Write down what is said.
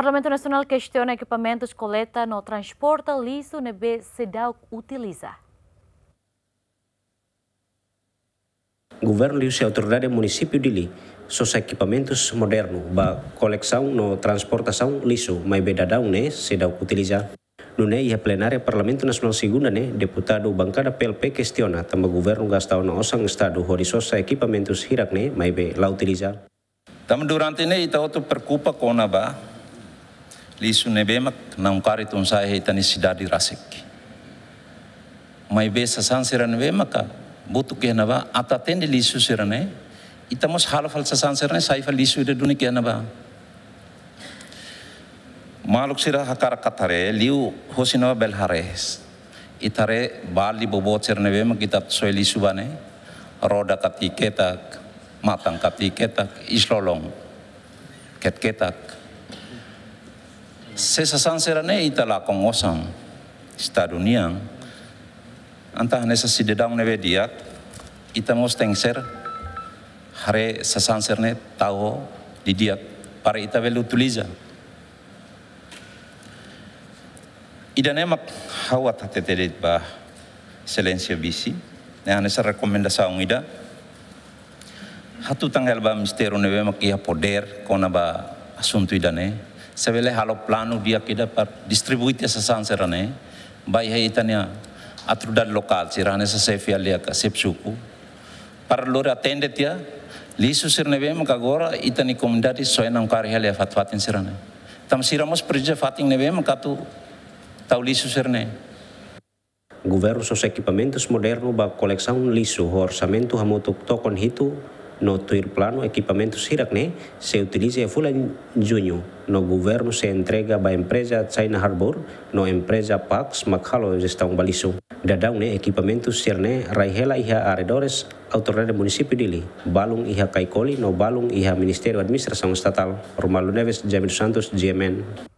Parlamento Nacional questiona equipamentos coleta no transporte liso na BCDAO utiliza. O governo e autoridade do é município de Li seus equipamentos modernos ba coleção no transportação liso, mas bedadão né, se dá utilizar. No NEI, é, a é plenária Parlamento Nacional Segunda, né, deputado bancada PLP questiona também o governo gastar no osang estado os equipamentos hirak né, mas é lá utiliza. Também durante NEI, está outro preocupa com a lisu nebemak nam kari tun sai hei tani sidadi mai be sasan siran maka ah, butu ke naba ata tendi lisu sirane ita mos hal fal sasan sirane saifal lisu de duni ke naba maluk sira hakar katare liu hosinawa bel hares itare bali bobot sirane be kita soi lisu bane roda katiketak matang katiketak islolong ketketak se ita itala kongosang sta dunia antah nesa sidedang neve diak ita mosteng ser hare sasansirne tao di diak para ita velu tuliza idane mak hawat hatetedet bah selensia bisi ne anesa rekomendasaung ida hatu tanggal ba mistero neve mak ia poder kona ba asunto idane se halo plano dia kida par distribuite sesan serane bai hai itania atrudan lokal sirane sesefia lia alia ka sepsuku par lore atende tia lisu sirne be maka gora itani komendati soenam karya alia fatfatin serane. tam siramos perja fatin ne be maka tu tau lisu sirne Governo sos equipamentos moderno ba coleção liso orçamento hamotuk tokon hitu no equipamento equipamentos Hiracne se utiliza e full em junho. No governo se entrega ba empresa China Harbor, no empresa Pax Macalo gestão baliso. ne equipamento Sirne raihela iha arredores autoridade município dili. Balung iha Kaikoli, no balung iha Ministério Administração Estatal. Romalo Neves, Jamil Santos, GMN.